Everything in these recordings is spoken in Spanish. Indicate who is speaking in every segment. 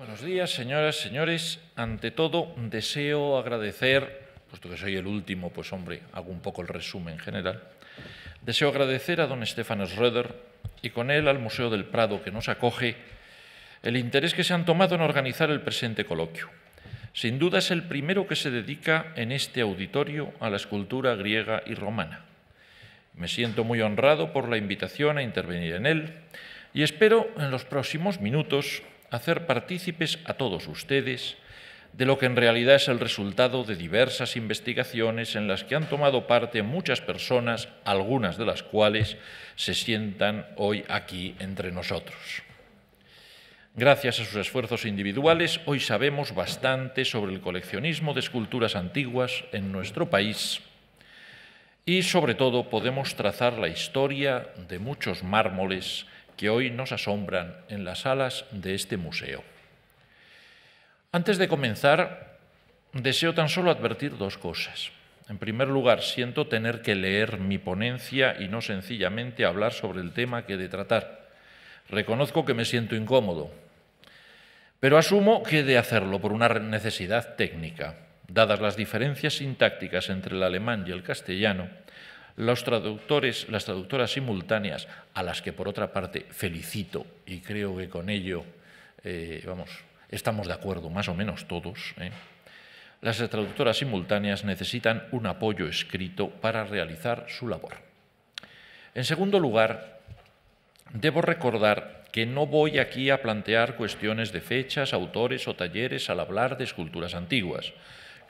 Speaker 1: Buenos días, señoras, señores. Ante todo, deseo agradecer, puesto que soy el último, pues hombre, hago un poco el resumen general. Deseo agradecer a don Estefan Schroeder y con él al Museo del Prado que nos acoge el interés que se han tomado en organizar el presente coloquio. Sin duda es el primero que se dedica en este auditorio a la escultura griega y romana. Me siento muy honrado por la invitación a intervenir en él y espero en los próximos minutos hacer partícipes a todos ustedes de lo que en realidad es el resultado de diversas investigaciones en las que han tomado parte muchas personas, algunas de las cuales se sientan hoy aquí entre nosotros. Gracias a sus esfuerzos individuales, hoy sabemos bastante sobre el coleccionismo de esculturas antiguas en nuestro país y sobre todo podemos trazar la historia de muchos mármoles que hoy nos asombran en las salas de este museo. Antes de comenzar, deseo tan solo advertir dos cosas. En primer lugar, siento tener que leer mi ponencia y no sencillamente hablar sobre el tema que he de tratar. Reconozco que me siento incómodo, pero asumo que he de hacerlo por una necesidad técnica. Dadas las diferencias sintácticas entre el alemán y el castellano, los traductores, las traductoras simultáneas, a las que por otra parte felicito y creo que con ello eh, vamos, estamos de acuerdo más o menos todos, ¿eh? las traductoras simultáneas necesitan un apoyo escrito para realizar su labor. En segundo lugar, debo recordar que no voy aquí a plantear cuestiones de fechas, autores o talleres al hablar de esculturas antiguas.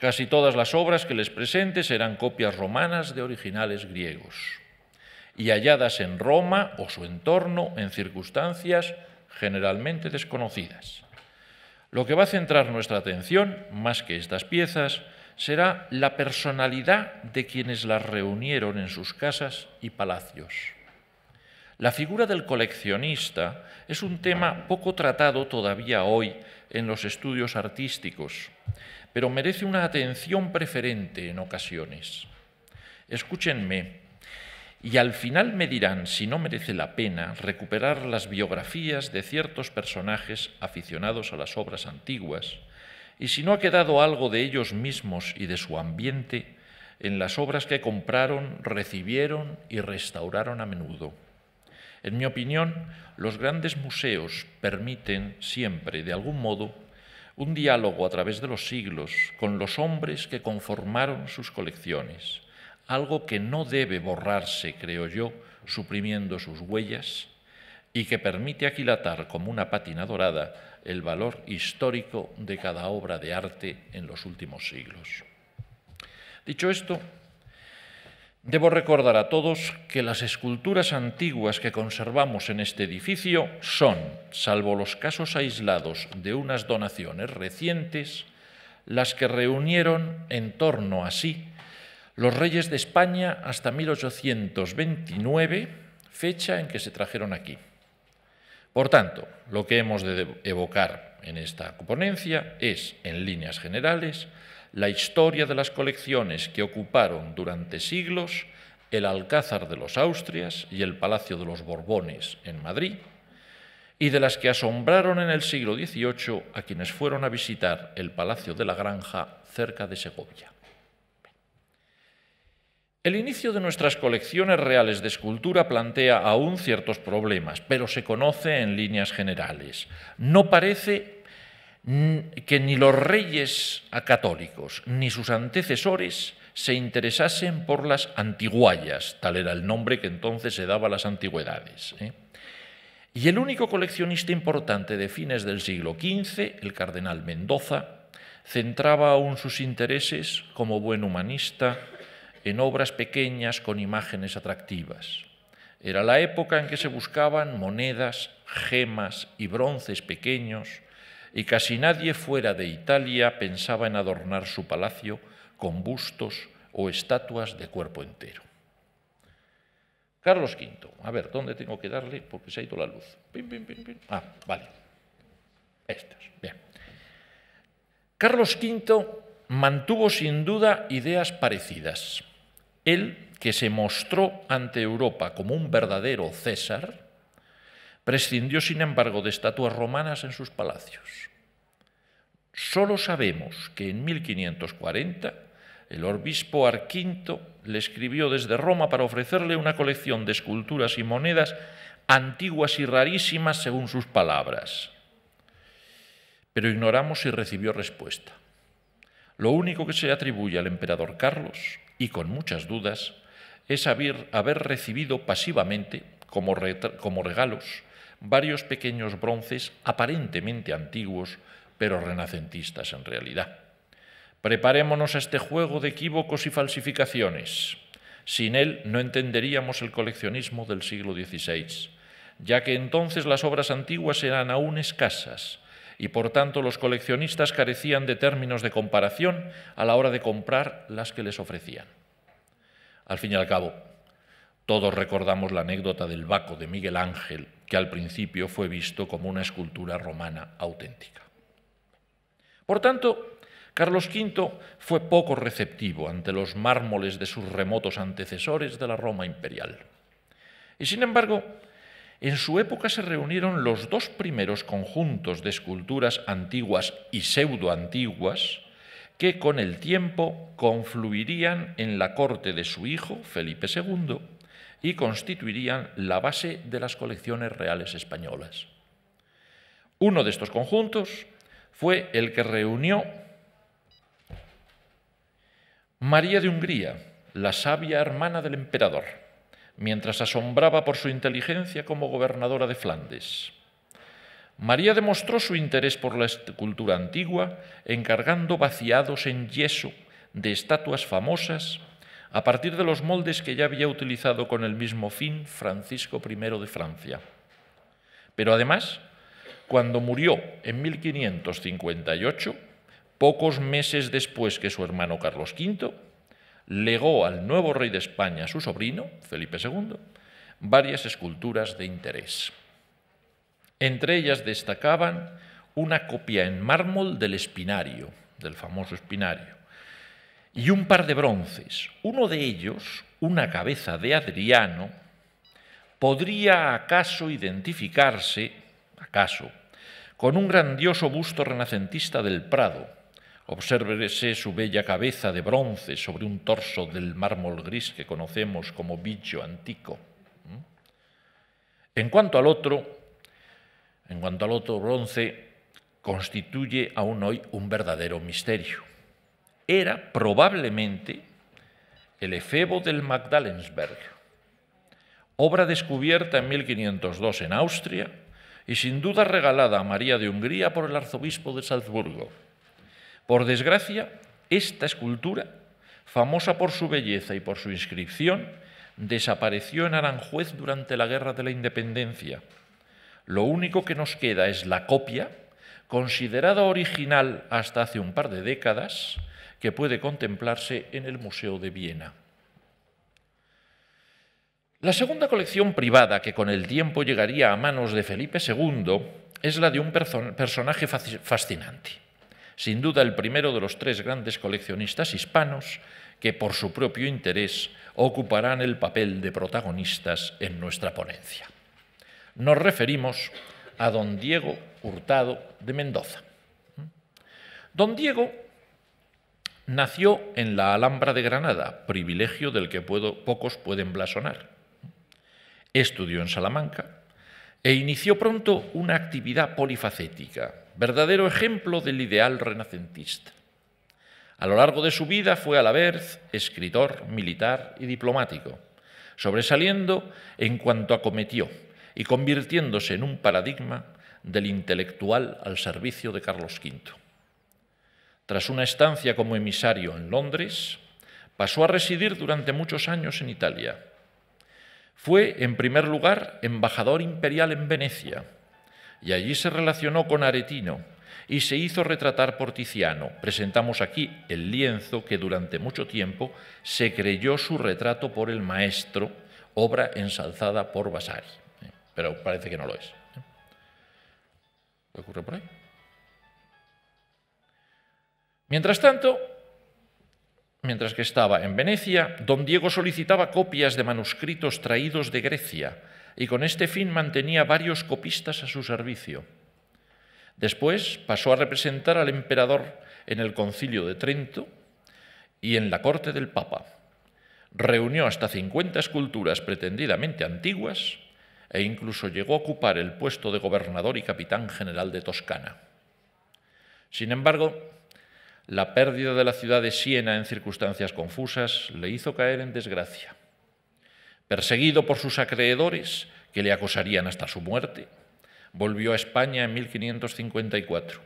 Speaker 1: Casi todas las obras que les presentes eran copias romanas de originales griegos y halladas en Roma o su entorno en circunstancias generalmente desconocidas. Lo que va a centrar nuestra atención, más que estas piezas, será la personalidad de quienes las reunieron en sus casas y palacios. La figura del coleccionista es un tema poco tratado todavía hoy en los estudios artísticos pero merece una atención preferente en ocasiones. Escúchenme, y al final me dirán si no merece la pena recuperar las biografías de ciertos personajes aficionados a las obras antiguas, y si no ha quedado algo de ellos mismos y de su ambiente en las obras que compraron, recibieron y restauraron a menudo. En mi opinión, los grandes museos permiten siempre, de algún modo, un diálogo a través de los siglos con los hombres que conformaron sus colecciones, algo que no debe borrarse, creo yo, suprimiendo sus huellas y que permite aquilatar como una pátina dorada el valor histórico de cada obra de arte en los últimos siglos. Dicho esto, Debo recordar a todos que las esculturas antiguas que conservamos en este edificio son, salvo los casos aislados de unas donaciones recientes, las que reunieron en torno a sí los reyes de España hasta 1829, fecha en que se trajeron aquí. Por tanto, lo que hemos de evocar en esta ponencia es, en líneas generales, la historia de las colecciones que ocuparon durante siglos el Alcázar de los Austrias y el Palacio de los Borbones en Madrid, y de las que asombraron en el siglo XVIII a quienes fueron a visitar el Palacio de la Granja cerca de Segovia. El inicio de nuestras colecciones reales de escultura plantea aún ciertos problemas, pero se conoce en líneas generales. No parece Mm, que ni los reyes católicos ni sus antecesores se interesasen por las antiguallas, tal era el nombre que entonces se daba a las antigüedades. ¿eh? Y el único coleccionista importante de fines del siglo XV, el cardenal Mendoza, centraba aún sus intereses como buen humanista en obras pequeñas con imágenes atractivas. Era la época en que se buscaban monedas, gemas y bronces pequeños, y casi nadie fuera de Italia pensaba en adornar su palacio con bustos o estatuas de cuerpo entero. Carlos V, a ver, ¿dónde tengo que darle? Porque se ha ido la luz. ah, vale. Estas, bien. Carlos V mantuvo sin duda ideas parecidas. Él, que se mostró ante Europa como un verdadero César, prescindió, sin embargo, de estatuas romanas en sus palacios. Solo sabemos que en 1540 el obispo Arquinto le escribió desde Roma para ofrecerle una colección de esculturas y monedas antiguas y rarísimas según sus palabras. Pero ignoramos si recibió respuesta. Lo único que se atribuye al emperador Carlos, y con muchas dudas, es haber, haber recibido pasivamente, como regalos, varios pequeños bronces aparentemente antiguos, pero renacentistas en realidad. Preparémonos a este juego de equívocos y falsificaciones. Sin él no entenderíamos el coleccionismo del siglo XVI, ya que entonces las obras antiguas eran aún escasas y por tanto los coleccionistas carecían de términos de comparación a la hora de comprar las que les ofrecían. Al fin y al cabo, todos recordamos la anécdota del Baco de Miguel Ángel que al principio fue visto como una escultura romana auténtica. Por tanto, Carlos V fue poco receptivo ante los mármoles de sus remotos antecesores de la Roma imperial. Y sin embargo, en su época se reunieron los dos primeros conjuntos de esculturas antiguas y pseudoantiguas que con el tiempo confluirían en la corte de su hijo, Felipe II, y constituirían la base de las colecciones reales españolas. Uno de estos conjuntos fue el que reunió María de Hungría, la sabia hermana del emperador, mientras asombraba por su inteligencia como gobernadora de Flandes. María demostró su interés por la cultura antigua encargando vaciados en yeso de estatuas famosas a partir de los moldes que ya había utilizado con el mismo fin Francisco I de Francia. Pero además, cuando murió en 1558, pocos meses después que su hermano Carlos V, legó al nuevo rey de España, su sobrino, Felipe II, varias esculturas de interés. Entre ellas destacaban una copia en mármol del Espinario, del famoso Espinario, y un par de bronces. Uno de ellos, una cabeza de Adriano, podría acaso identificarse, acaso, con un grandioso busto renacentista del Prado. Obsérvese su bella cabeza de bronce sobre un torso del mármol gris que conocemos como bicho antico. En cuanto al otro, en cuanto al otro bronce, constituye aún hoy un verdadero misterio era probablemente el efebo del Magdalensberg, obra descubierta en 1502 en Austria y sin duda regalada a María de Hungría por el arzobispo de Salzburgo. Por desgracia, esta escultura, famosa por su belleza y por su inscripción, desapareció en Aranjuez durante la Guerra de la Independencia. Lo único que nos queda es la copia, considerada original hasta hace un par de décadas, que puede contemplarse en el Museo de Viena. La segunda colección privada que con el tiempo llegaría a manos de Felipe II es la de un personaje fascinante, sin duda el primero de los tres grandes coleccionistas hispanos que por su propio interés ocuparán el papel de protagonistas en nuestra ponencia. Nos referimos a don Diego Hurtado de Mendoza. ¿Mm? Don Diego Nació en la Alhambra de Granada, privilegio del que pocos pueden blasonar. Estudió en Salamanca e inició pronto una actividad polifacética, verdadero ejemplo del ideal renacentista. A lo largo de su vida fue a la vez escritor, militar y diplomático, sobresaliendo en cuanto acometió y convirtiéndose en un paradigma del intelectual al servicio de Carlos V. Tras una estancia como emisario en Londres, pasó a residir durante muchos años en Italia. Fue, en primer lugar, embajador imperial en Venecia, y allí se relacionó con Aretino y se hizo retratar por Tiziano. Presentamos aquí el lienzo que durante mucho tiempo se creyó su retrato por el maestro, obra ensalzada por Vasari, pero parece que no lo es. ¿Eh? ¿Qué ocurre por ahí? Mientras tanto, mientras que estaba en Venecia, don Diego solicitaba copias de manuscritos traídos de Grecia y con este fin mantenía varios copistas a su servicio. Después pasó a representar al emperador en el concilio de Trento y en la corte del Papa. Reunió hasta 50 esculturas pretendidamente antiguas e incluso llegó a ocupar el puesto de gobernador y capitán general de Toscana. Sin embargo, la pérdida de la ciudad de Siena en circunstancias confusas le hizo caer en desgracia. Perseguido por sus acreedores, que le acosarían hasta su muerte, volvió a España en 1554.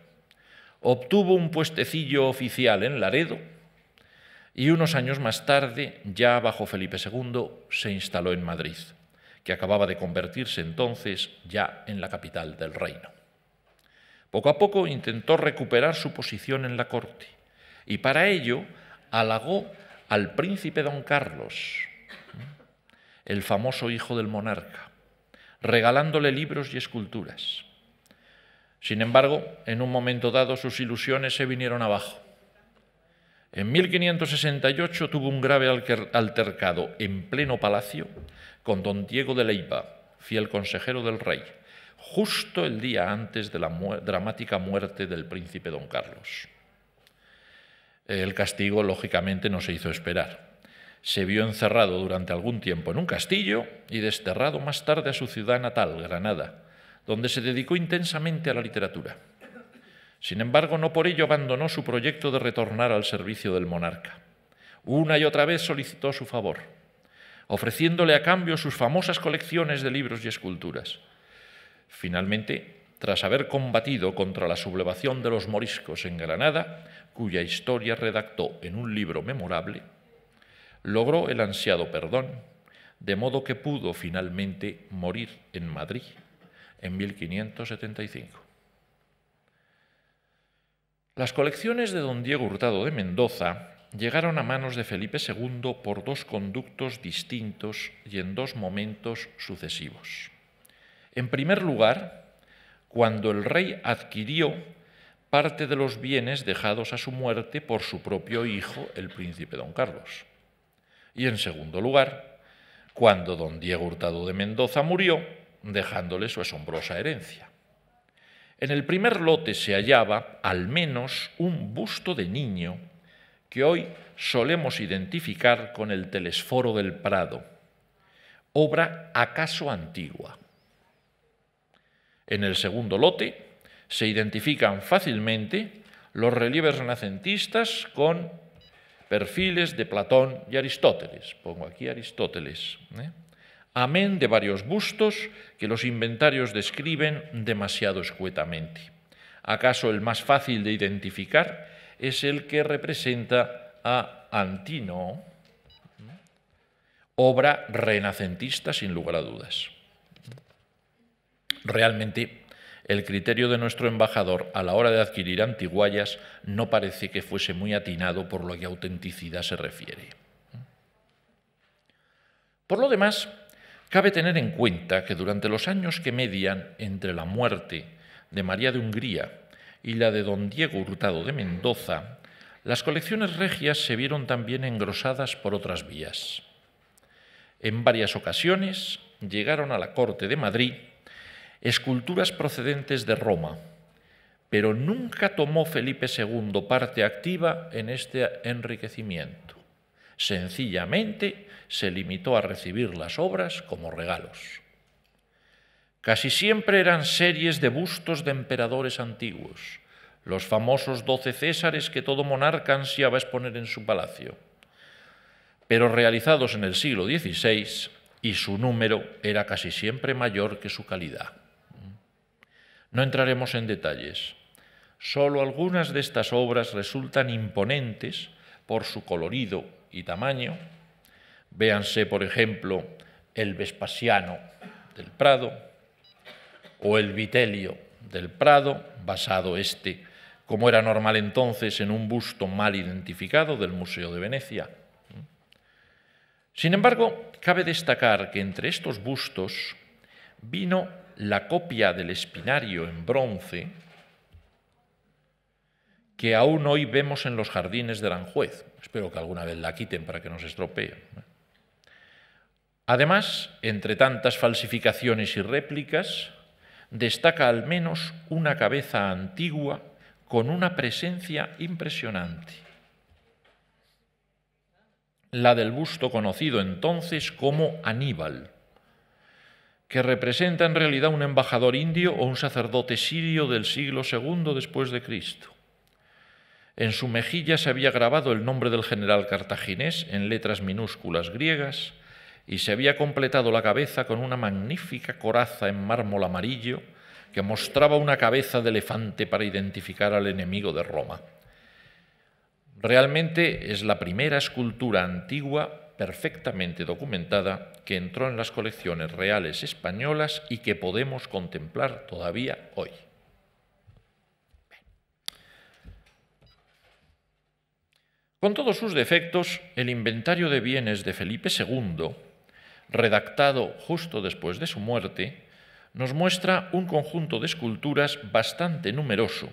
Speaker 1: Obtuvo un puestecillo oficial en Laredo y unos años más tarde, ya bajo Felipe II, se instaló en Madrid, que acababa de convertirse entonces ya en la capital del reino. Poco a poco intentó recuperar su posición en la corte y para ello halagó al príncipe don Carlos, el famoso hijo del monarca, regalándole libros y esculturas. Sin embargo, en un momento dado sus ilusiones se vinieron abajo. En 1568 tuvo un grave altercado en pleno palacio con don Diego de Leiva, fiel consejero del rey, justo el día antes de la dramática muerte del príncipe don Carlos. El castigo, lógicamente, no se hizo esperar. Se vio encerrado durante algún tiempo en un castillo y desterrado más tarde a su ciudad natal, Granada, donde se dedicó intensamente a la literatura. Sin embargo, no por ello abandonó su proyecto de retornar al servicio del monarca. Una y otra vez solicitó su favor, ofreciéndole a cambio sus famosas colecciones de libros y esculturas Finalmente, tras haber combatido contra la sublevación de los moriscos en Granada, cuya historia redactó en un libro memorable, logró el ansiado perdón, de modo que pudo finalmente morir en Madrid en 1575. Las colecciones de don Diego Hurtado de Mendoza llegaron a manos de Felipe II por dos conductos distintos y en dos momentos sucesivos. En primer lugar, cuando el rey adquirió parte de los bienes dejados a su muerte por su propio hijo, el príncipe don Carlos. Y en segundo lugar, cuando don Diego Hurtado de Mendoza murió, dejándole su asombrosa herencia. En el primer lote se hallaba al menos un busto de niño que hoy solemos identificar con el telesforo del Prado, obra acaso antigua, en el segundo lote se identifican fácilmente los relieves renacentistas con perfiles de Platón y Aristóteles. Pongo aquí Aristóteles. ¿eh? Amén de varios bustos que los inventarios describen demasiado escuetamente. ¿Acaso el más fácil de identificar es el que representa a Antino, ¿Eh? obra renacentista sin lugar a dudas? Realmente, el criterio de nuestro embajador a la hora de adquirir antiguallas no parece que fuese muy atinado por lo que a autenticidad se refiere. Por lo demás, cabe tener en cuenta que durante los años que median entre la muerte de María de Hungría y la de don Diego Hurtado de Mendoza, las colecciones regias se vieron también engrosadas por otras vías. En varias ocasiones llegaron a la corte de Madrid esculturas procedentes de Roma, pero nunca tomó Felipe II parte activa en este enriquecimiento. Sencillamente se limitó a recibir las obras como regalos. Casi siempre eran series de bustos de emperadores antiguos, los famosos doce césares que todo monarca ansiaba exponer en su palacio, pero realizados en el siglo XVI y su número era casi siempre mayor que su calidad. No entraremos en detalles. Solo algunas de estas obras resultan imponentes por su colorido y tamaño. Véanse, por ejemplo, el Vespasiano del Prado o el Vitelio del Prado, basado este, como era normal entonces, en un busto mal identificado del Museo de Venecia. Sin embargo, cabe destacar que entre estos bustos vino la copia del espinario en bronce que aún hoy vemos en los jardines de Aranjuez. Espero que alguna vez la quiten para que no se estropee. Además, entre tantas falsificaciones y réplicas, destaca al menos una cabeza antigua con una presencia impresionante. La del busto conocido entonces como Aníbal que representa en realidad un embajador indio o un sacerdote sirio del siglo II después de Cristo. En su mejilla se había grabado el nombre del general cartaginés en letras minúsculas griegas y se había completado la cabeza con una magnífica coraza en mármol amarillo que mostraba una cabeza de elefante para identificar al enemigo de Roma. Realmente es la primera escultura antigua perfectamente documentada que entró en las colecciones reales españolas y que podemos contemplar todavía hoy. Con todos sus defectos, el inventario de bienes de Felipe II, redactado justo después de su muerte, nos muestra un conjunto de esculturas bastante numeroso.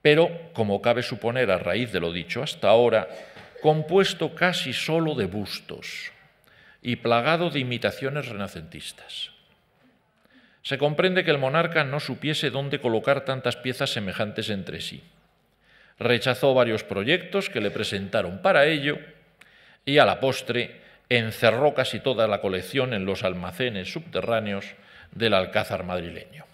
Speaker 1: Pero, como cabe suponer a raíz de lo dicho hasta ahora, compuesto casi solo de bustos y plagado de imitaciones renacentistas. Se comprende que el monarca no supiese dónde colocar tantas piezas semejantes entre sí. Rechazó varios proyectos que le presentaron para ello y a la postre encerró casi toda la colección en los almacenes subterráneos del alcázar madrileño.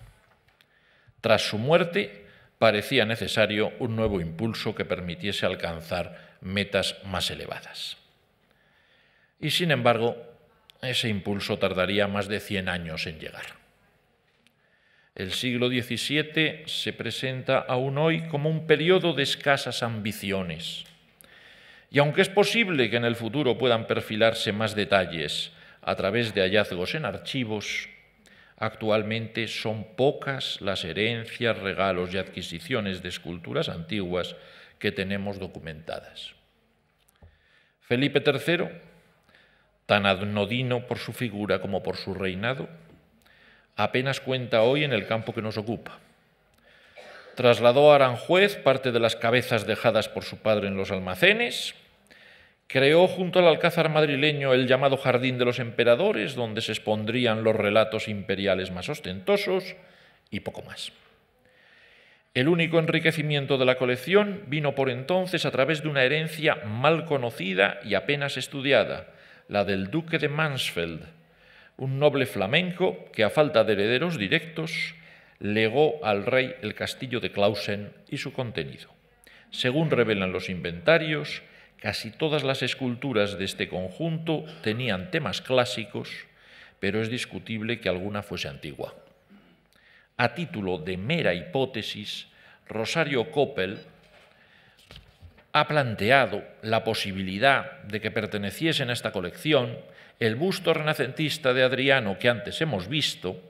Speaker 1: Tras su muerte, parecía necesario un nuevo impulso que permitiese alcanzar metas más elevadas. Y sin embargo, ese impulso tardaría más de 100 años en llegar. El siglo XVII se presenta aún hoy como un periodo de escasas ambiciones. Y aunque es posible que en el futuro puedan perfilarse más detalles a través de hallazgos en archivos, actualmente son pocas las herencias, regalos y adquisiciones de esculturas antiguas que tenemos documentadas. Felipe III, tan adnodino por su figura como por su reinado, apenas cuenta hoy en el campo que nos ocupa. Trasladó a Aranjuez parte de las cabezas dejadas por su padre en los almacenes, creó junto al alcázar madrileño el llamado Jardín de los Emperadores, donde se expondrían los relatos imperiales más ostentosos y poco más. El único enriquecimiento de la colección vino por entonces a través de una herencia mal conocida y apenas estudiada, la del duque de Mansfeld, un noble flamenco que a falta de herederos directos legó al rey el castillo de Clausen y su contenido. Según revelan los inventarios, casi todas las esculturas de este conjunto tenían temas clásicos, pero es discutible que alguna fuese antigua. A título de mera hipótesis, Rosario Coppel ha planteado la posibilidad de que perteneciesen a esta colección el busto renacentista de Adriano que antes hemos visto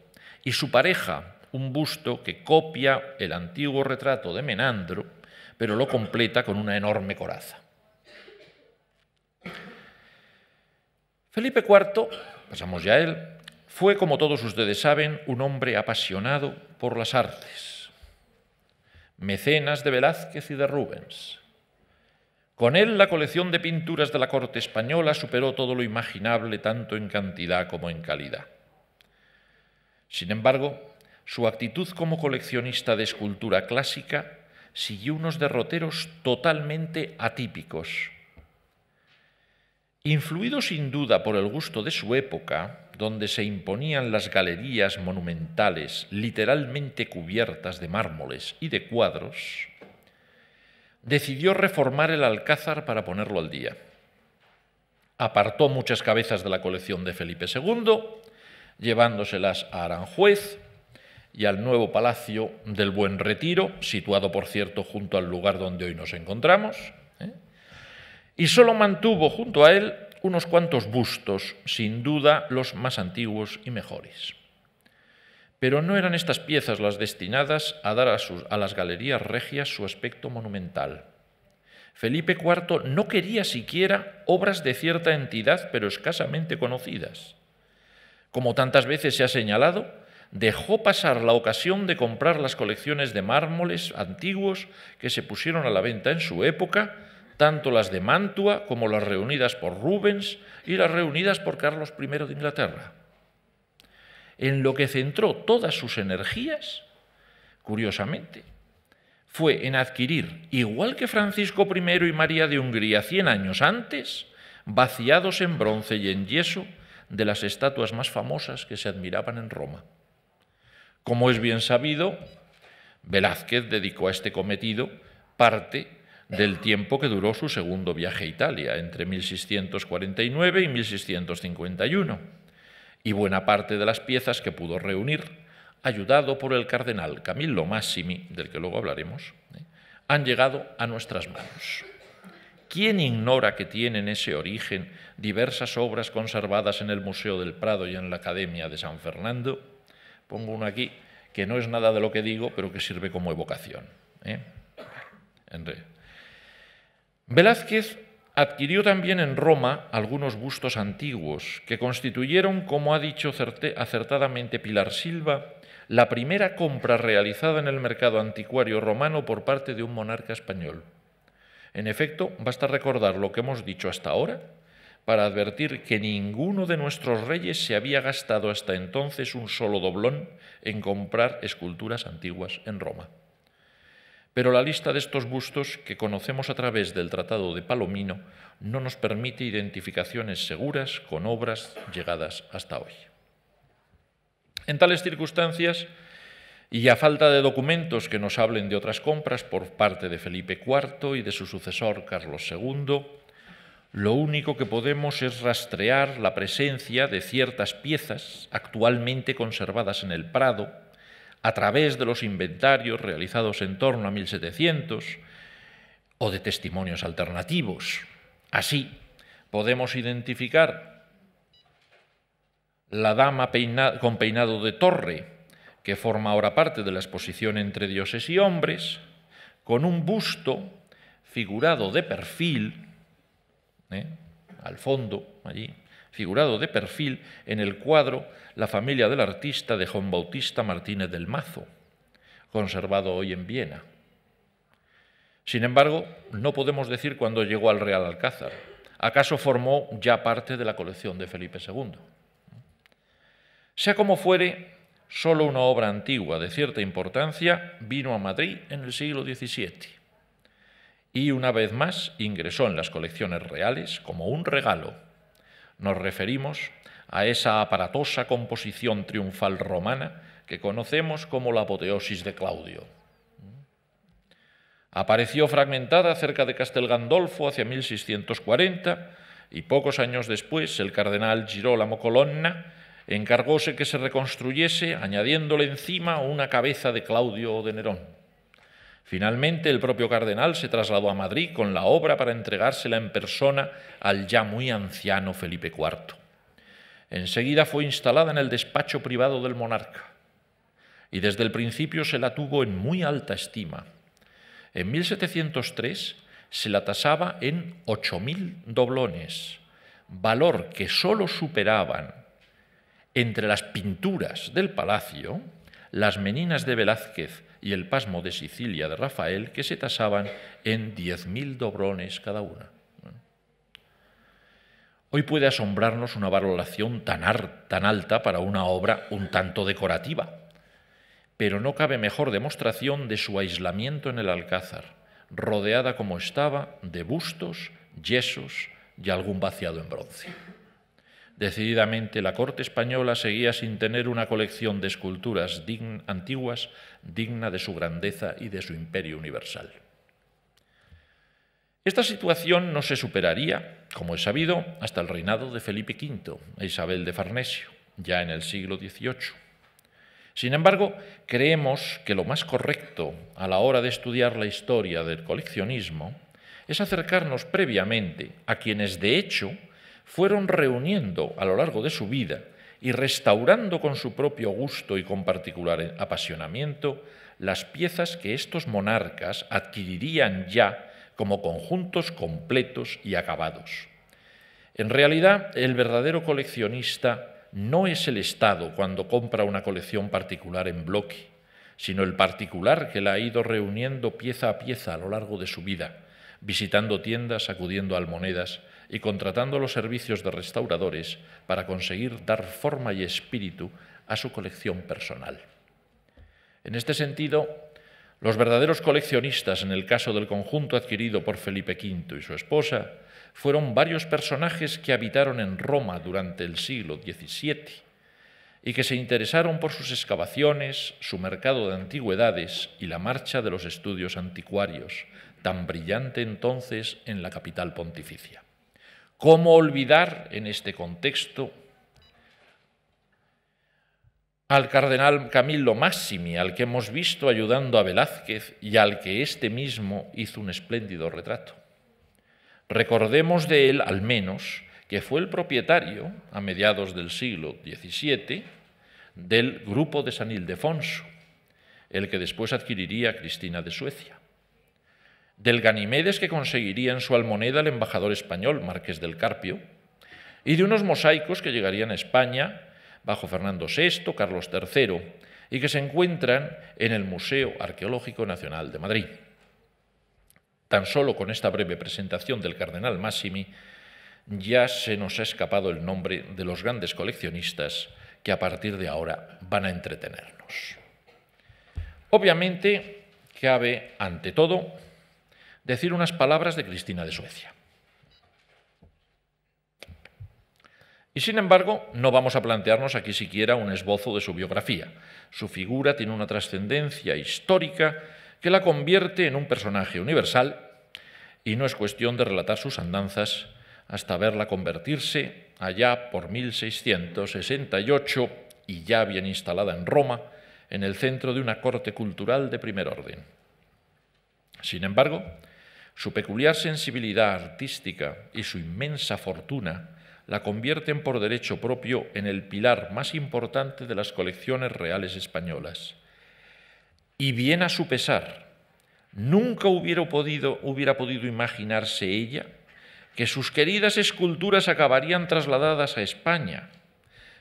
Speaker 1: y su pareja, un busto que copia el antiguo retrato de Menandro, pero lo completa con una enorme coraza. Felipe IV, pasamos ya a él, fue, como todos ustedes saben, un hombre apasionado por las artes, mecenas de Velázquez y de Rubens. Con él la colección de pinturas de la corte española superó todo lo imaginable tanto en cantidad como en calidad. Sin embargo, su actitud como coleccionista de escultura clásica siguió unos derroteros totalmente atípicos. Influido sin duda por el gusto de su época, donde se imponían las galerías monumentales, literalmente cubiertas de mármoles y de cuadros, decidió reformar el alcázar para ponerlo al día. Apartó muchas cabezas de la colección de Felipe II, llevándoselas a Aranjuez y al nuevo Palacio del Buen Retiro, situado, por cierto, junto al lugar donde hoy nos encontramos, ¿eh? y solo mantuvo junto a él unos cuantos bustos, sin duda los más antiguos y mejores. Pero no eran estas piezas las destinadas a dar a, las galerías regias su aspecto monumental. Felipe IV no quería siquiera obras de cierta entidad pero escasamente conocidas. Como tantas veces se ha señalado, dejó pasar la ocasión de comprar las colecciones de mármoles antiguos que se pusieron a la venta en su época tanto las de Mantua como las reunidas por Rubens y las reunidas por Carlos I de Inglaterra. En lo que centró todas sus energías, curiosamente, fue en adquirir, igual que Francisco I y María de Hungría cien años antes, vaciados en bronce y en yeso de las estatuas más famosas que se admiraban en Roma. Como es bien sabido, Velázquez dedicó a este cometido parte del tiempo que duró su segundo viaje a Italia, entre 1649 y 1651, y buena parte de las piezas que pudo reunir, ayudado por el cardenal Camillo Massimi, del que luego hablaremos, ¿eh? han llegado a nuestras manos. ¿Quién ignora que tienen ese origen diversas obras conservadas en el Museo del Prado y en la Academia de San Fernando? Pongo una aquí que no es nada de lo que digo, pero que sirve como evocación. ¿eh? Velázquez adquirió también en Roma algunos bustos antiguos que constituyeron, como ha dicho acertadamente Pilar Silva, la primera compra realizada en el mercado anticuario romano por parte de un monarca español. En efecto, basta recordar lo que hemos dicho hasta ahora para advertir que ninguno de nuestros reyes se había gastado hasta entonces un solo doblón en comprar esculturas antiguas en Roma. Pero la lista de estos bustos que conocemos a través del Tratado de Palomino no nos permite identificaciones seguras con obras llegadas hasta hoy. En tales circunstancias, y a falta de documentos que nos hablen de otras compras por parte de Felipe IV y de su sucesor Carlos II, lo único que podemos es rastrear la presencia de ciertas piezas actualmente conservadas en el Prado, a través de los inventarios realizados en torno a 1700 o de testimonios alternativos. Así podemos identificar la dama con peinado de torre, que forma ahora parte de la exposición entre dioses y hombres, con un busto figurado de perfil, ¿eh? al fondo, allí, figurado de perfil en el cuadro La familia del artista de Juan Bautista Martínez del Mazo, conservado hoy en Viena. Sin embargo, no podemos decir cuándo llegó al Real Alcázar. ¿Acaso formó ya parte de la colección de Felipe II? Sea como fuere, solo una obra antigua de cierta importancia vino a Madrid en el siglo XVII y una vez más ingresó en las colecciones reales como un regalo nos referimos a esa aparatosa composición triunfal romana que conocemos como la apoteosis de Claudio. Apareció fragmentada cerca de Castel Gandolfo hacia 1640 y pocos años después el cardenal Girolamo Colonna encargóse que se reconstruyese añadiéndole encima una cabeza de Claudio o de Nerón. Finalmente, el propio cardenal se trasladó a Madrid con la obra para entregársela en persona al ya muy anciano Felipe IV. Enseguida fue instalada en el despacho privado del monarca y desde el principio se la tuvo en muy alta estima. En 1703 se la tasaba en 8.000 doblones, valor que sólo superaban entre las pinturas del palacio las meninas de Velázquez, y el pasmo de Sicilia de Rafael, que se tasaban en 10.000 dobrones cada una. Hoy puede asombrarnos una valoración tan, tan alta para una obra un tanto decorativa, pero no cabe mejor demostración de su aislamiento en el alcázar, rodeada como estaba de bustos, yesos y algún vaciado en bronce. Decididamente, la corte española seguía sin tener una colección de esculturas antiguas digna de su grandeza y de su imperio universal. Esta situación no se superaría, como es sabido, hasta el reinado de Felipe V e Isabel de Farnesio, ya en el siglo XVIII. Sin embargo, creemos que lo más correcto a la hora de estudiar la historia del coleccionismo es acercarnos previamente a quienes de hecho fueron reuniendo a lo largo de su vida y restaurando con su propio gusto y con particular apasionamiento las piezas que estos monarcas adquirirían ya como conjuntos completos y acabados. En realidad, el verdadero coleccionista no es el Estado cuando compra una colección particular en bloque, sino el particular que la ha ido reuniendo pieza a pieza a lo largo de su vida, visitando tiendas, acudiendo a almonedas y contratando los servicios de restauradores para conseguir dar forma y espíritu a su colección personal. En este sentido, los verdaderos coleccionistas en el caso del conjunto adquirido por Felipe V y su esposa fueron varios personajes que habitaron en Roma durante el siglo XVII y que se interesaron por sus excavaciones, su mercado de antigüedades y la marcha de los estudios anticuarios, tan brillante entonces en la capital pontificia. ¿Cómo olvidar en este contexto al cardenal Camilo Massimi, al que hemos visto ayudando a Velázquez y al que este mismo hizo un espléndido retrato? Recordemos de él, al menos, que fue el propietario, a mediados del siglo XVII, del grupo de San Ildefonso, el que después adquiriría Cristina de Suecia del Ganimedes que conseguiría en su almoneda el embajador español, Marqués del Carpio, y de unos mosaicos que llegarían a España bajo Fernando VI, Carlos III, y que se encuentran en el Museo Arqueológico Nacional de Madrid. Tan solo con esta breve presentación del cardenal Massimi ya se nos ha escapado el nombre de los grandes coleccionistas que a partir de ahora van a entretenernos. Obviamente cabe, ante todo, decir unas palabras de Cristina de Suecia. Y sin embargo, no vamos a plantearnos aquí siquiera un esbozo de su biografía. Su figura tiene una trascendencia histórica que la convierte en un personaje universal y no es cuestión de relatar sus andanzas hasta verla convertirse allá por 1668 y ya bien instalada en Roma, en el centro de una corte cultural de primer orden. Sin embargo, su peculiar sensibilidad artística y su inmensa fortuna la convierten por derecho propio en el pilar más importante de las colecciones reales españolas. Y bien a su pesar, nunca hubiera podido, hubiera podido imaginarse ella que sus queridas esculturas acabarían trasladadas a España,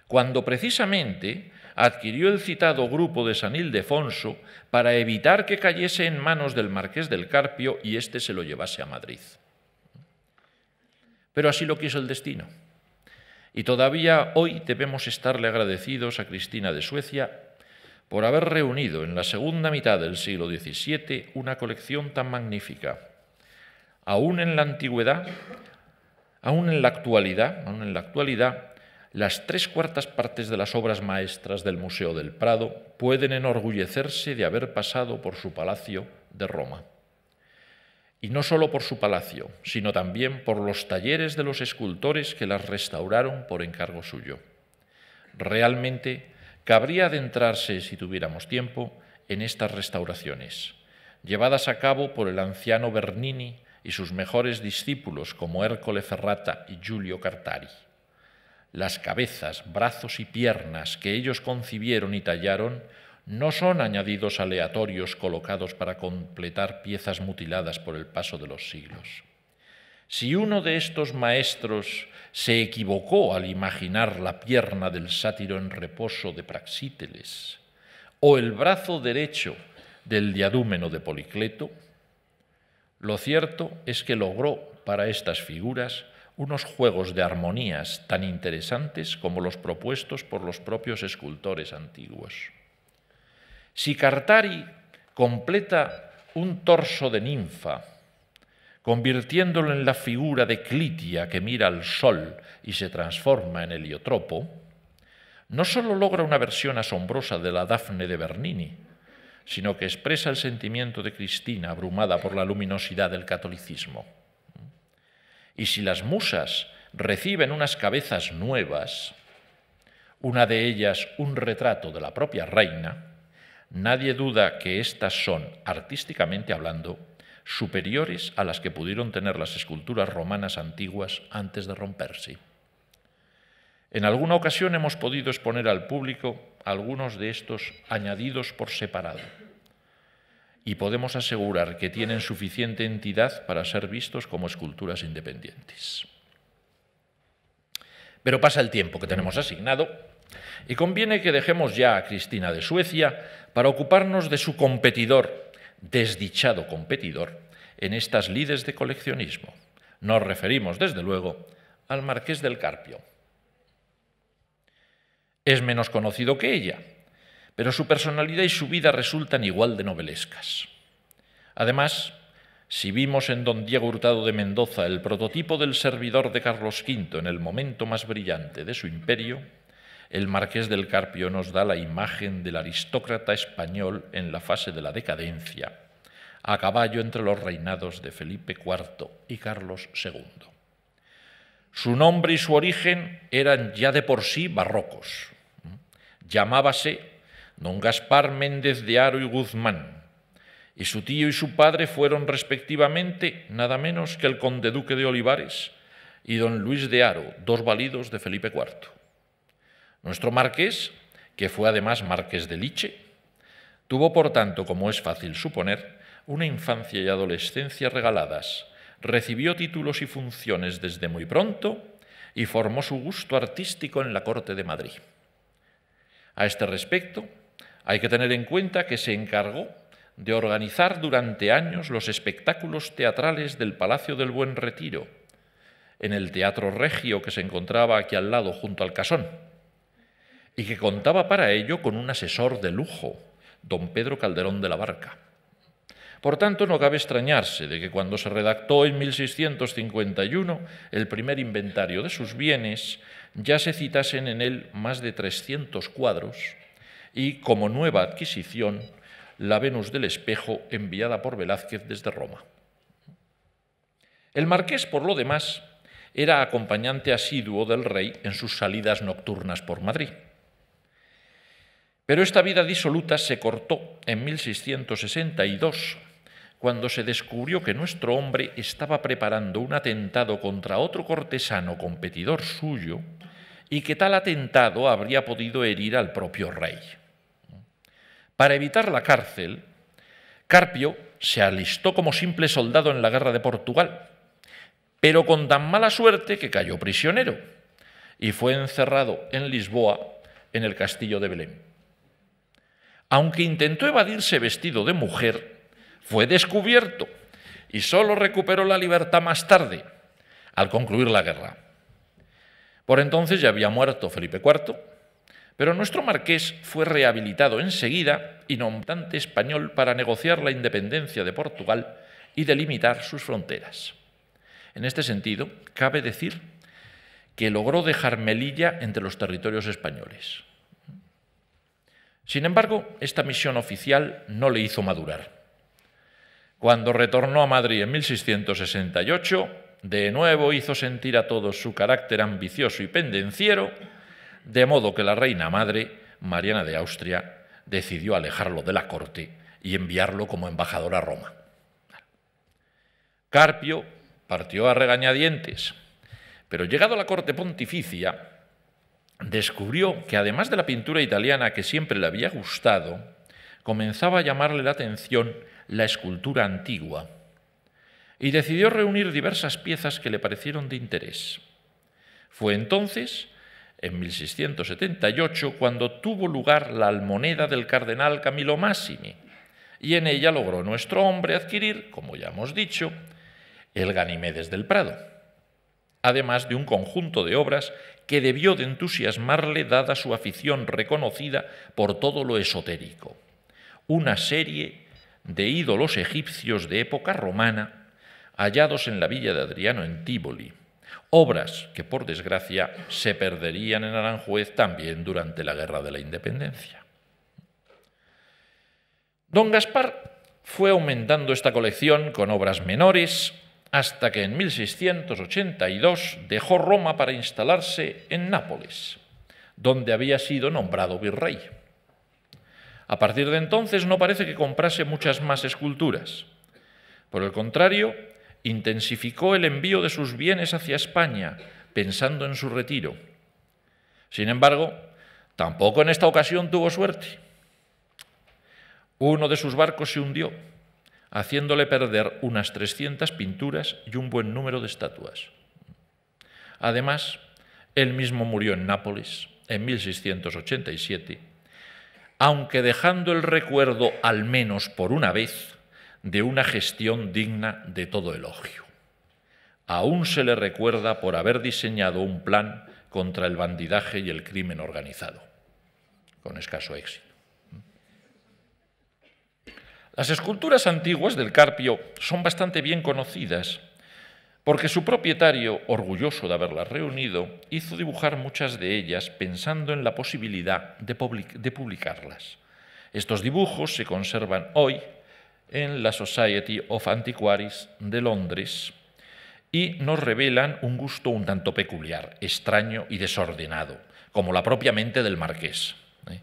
Speaker 1: cuando precisamente adquirió el citado grupo de San Ildefonso para evitar que cayese en manos del marqués del Carpio y éste se lo llevase a Madrid. Pero así lo quiso el destino. Y todavía hoy debemos estarle agradecidos a Cristina de Suecia por haber reunido en la segunda mitad del siglo XVII una colección tan magnífica. Aún en la antigüedad, aún en la actualidad, aún en la actualidad, las tres cuartas partes de las obras maestras del Museo del Prado pueden enorgullecerse de haber pasado por su palacio de Roma. Y no solo por su palacio, sino también por los talleres de los escultores que las restauraron por encargo suyo. Realmente, cabría adentrarse, si tuviéramos tiempo, en estas restauraciones, llevadas a cabo por el anciano Bernini y sus mejores discípulos como Hércole Ferrata y Giulio Cartari las cabezas, brazos y piernas que ellos concibieron y tallaron no son añadidos aleatorios colocados para completar piezas mutiladas por el paso de los siglos. Si uno de estos maestros se equivocó al imaginar la pierna del sátiro en reposo de Praxíteles o el brazo derecho del diadúmeno de Policleto, lo cierto es que logró para estas figuras unos juegos de armonías tan interesantes como los propuestos por los propios escultores antiguos. Si Cartari completa un torso de ninfa, convirtiéndolo en la figura de Clitia que mira al sol y se transforma en heliotropo, no solo logra una versión asombrosa de la Dafne de Bernini, sino que expresa el sentimiento de Cristina abrumada por la luminosidad del catolicismo. Y si las musas reciben unas cabezas nuevas, una de ellas un retrato de la propia reina, nadie duda que éstas son, artísticamente hablando, superiores a las que pudieron tener las esculturas romanas antiguas antes de romperse. En alguna ocasión hemos podido exponer al público algunos de estos añadidos por separado y podemos asegurar que tienen suficiente entidad para ser vistos como esculturas independientes. Pero pasa el tiempo que tenemos asignado y conviene que dejemos ya a Cristina de Suecia para ocuparnos de su competidor, desdichado competidor, en estas lides de coleccionismo. Nos referimos, desde luego, al marqués del Carpio. Es menos conocido que ella, pero su personalidad y su vida resultan igual de novelescas. Además, si vimos en don Diego Hurtado de Mendoza el prototipo del servidor de Carlos V en el momento más brillante de su imperio, el marqués del Carpio nos da la imagen del aristócrata español en la fase de la decadencia, a caballo entre los reinados de Felipe IV y Carlos II. Su nombre y su origen eran ya de por sí barrocos. Llamábase don Gaspar Méndez de Aro y Guzmán, y su tío y su padre fueron respectivamente nada menos que el conde duque de Olivares y don Luis de Aro, dos validos de Felipe IV. Nuestro marqués, que fue además marqués de Liche, tuvo por tanto, como es fácil suponer, una infancia y adolescencia regaladas, recibió títulos y funciones desde muy pronto y formó su gusto artístico en la corte de Madrid. A este respecto, hay que tener en cuenta que se encargó de organizar durante años los espectáculos teatrales del Palacio del Buen Retiro, en el Teatro Regio que se encontraba aquí al lado junto al Casón, y que contaba para ello con un asesor de lujo, don Pedro Calderón de la Barca. Por tanto, no cabe extrañarse de que cuando se redactó en 1651 el primer inventario de sus bienes, ya se citasen en él más de 300 cuadros y como nueva adquisición la Venus del Espejo enviada por Velázquez desde Roma. El marqués, por lo demás, era acompañante asiduo del rey en sus salidas nocturnas por Madrid. Pero esta vida disoluta se cortó en 1662, cuando se descubrió que nuestro hombre estaba preparando un atentado contra otro cortesano competidor suyo y que tal atentado habría podido herir al propio rey. Para evitar la cárcel, Carpio se alistó como simple soldado en la guerra de Portugal, pero con tan mala suerte que cayó prisionero y fue encerrado en Lisboa en el castillo de Belén. Aunque intentó evadirse vestido de mujer, fue descubierto y solo recuperó la libertad más tarde, al concluir la guerra. Por entonces ya había muerto Felipe IV pero nuestro marqués fue rehabilitado enseguida y nombrante español para negociar la independencia de Portugal y delimitar sus fronteras. En este sentido, cabe decir que logró dejar Melilla entre los territorios españoles. Sin embargo, esta misión oficial no le hizo madurar. Cuando retornó a Madrid en 1668, de nuevo hizo sentir a todos su carácter ambicioso y pendenciero de modo que la reina madre, Mariana de Austria, decidió alejarlo de la corte y enviarlo como embajador a Roma. Carpio partió a regañadientes, pero llegado a la corte pontificia, descubrió que además de la pintura italiana que siempre le había gustado, comenzaba a llamarle la atención la escultura antigua y decidió reunir diversas piezas que le parecieron de interés. Fue entonces en 1678, cuando tuvo lugar la almoneda del cardenal Camilo Massimi, y en ella logró nuestro hombre adquirir, como ya hemos dicho, el Ganimedes del Prado, además de un conjunto de obras que debió de entusiasmarle dada su afición reconocida por todo lo esotérico, una serie de ídolos egipcios de época romana hallados en la villa de Adriano en Tívoli, obras que por desgracia se perderían en Aranjuez también durante la Guerra de la Independencia. Don Gaspar fue aumentando esta colección con obras menores hasta que en 1682 dejó Roma para instalarse en Nápoles, donde había sido nombrado virrey. A partir de entonces no parece que comprase muchas más esculturas. Por el contrario, intensificó el envío de sus bienes hacia España, pensando en su retiro. Sin embargo, tampoco en esta ocasión tuvo suerte. Uno de sus barcos se hundió, haciéndole perder unas 300 pinturas y un buen número de estatuas. Además, él mismo murió en Nápoles en 1687, aunque dejando el recuerdo, al menos por una vez, de una gestión digna de todo elogio. Aún se le recuerda por haber diseñado un plan contra el bandidaje y el crimen organizado, con escaso éxito. Las esculturas antiguas del Carpio son bastante bien conocidas, porque su propietario, orgulloso de haberlas reunido, hizo dibujar muchas de ellas pensando en la posibilidad de, publicarlas. Estos dibujos se conservan hoy en la Society of Antiquaries de Londres y nos revelan un gusto un tanto peculiar, extraño y desordenado, como la propia mente del marqués. ¿eh?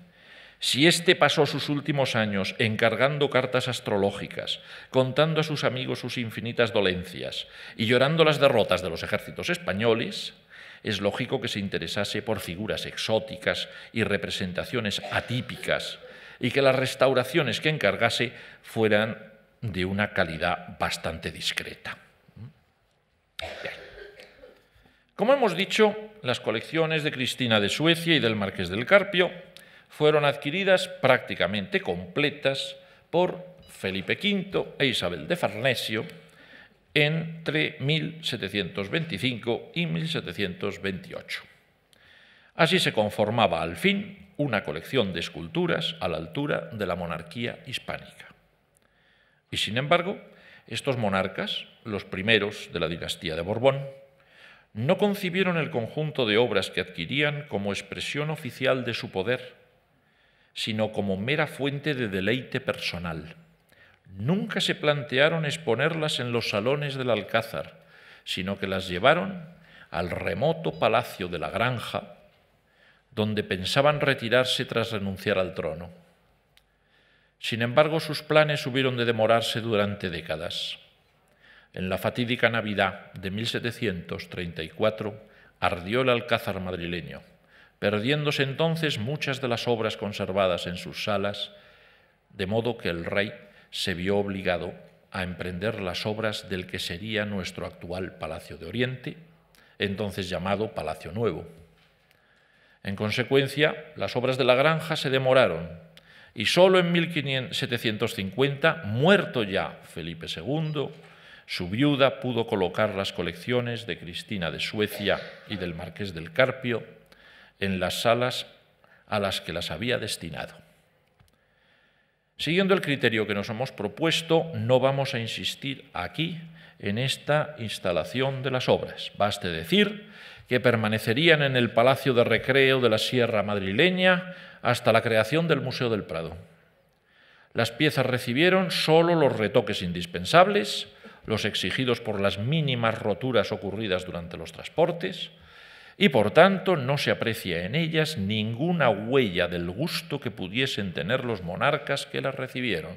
Speaker 1: Si éste pasó sus últimos años encargando cartas astrológicas, contando a sus amigos sus infinitas dolencias y llorando las derrotas de los ejércitos españoles, es lógico que se interesase por figuras exóticas y representaciones atípicas y que las restauraciones que encargase fueran de una calidad bastante discreta. Como hemos dicho, las colecciones de Cristina de Suecia y del Marqués del Carpio fueron adquiridas prácticamente completas por Felipe V e Isabel de Farnesio entre 1725 y 1728. Así se conformaba al fin una colección de esculturas a la altura de la monarquía hispánica. Y sin embargo, estos monarcas, los primeros de la dinastía de Borbón, no concibieron el conjunto de obras que adquirían como expresión oficial de su poder, sino como mera fuente de deleite personal. Nunca se plantearon exponerlas en los salones del Alcázar, sino que las llevaron al remoto palacio de la Granja, donde pensaban retirarse tras renunciar al trono. Sin embargo, sus planes hubieron de demorarse durante décadas. En la fatídica Navidad de 1734 ardió el alcázar madrileño, perdiéndose entonces muchas de las obras conservadas en sus salas, de modo que el rey se vio obligado a emprender las obras del que sería nuestro actual Palacio de Oriente, entonces llamado Palacio Nuevo. En consecuencia, las obras de la granja se demoraron y solo en 1750, muerto ya Felipe II, su viuda pudo colocar las colecciones de Cristina de Suecia y del Marqués del Carpio en las salas a las que las había destinado. Siguiendo el criterio que nos hemos propuesto, no vamos a insistir aquí en esta instalación de las obras. Baste decir que permanecerían en el Palacio de Recreo de la Sierra Madrileña hasta la creación del Museo del Prado. Las piezas recibieron solo los retoques indispensables, los exigidos por las mínimas roturas ocurridas durante los transportes, y por tanto no se aprecia en ellas ninguna huella del gusto que pudiesen tener los monarcas que las recibieron.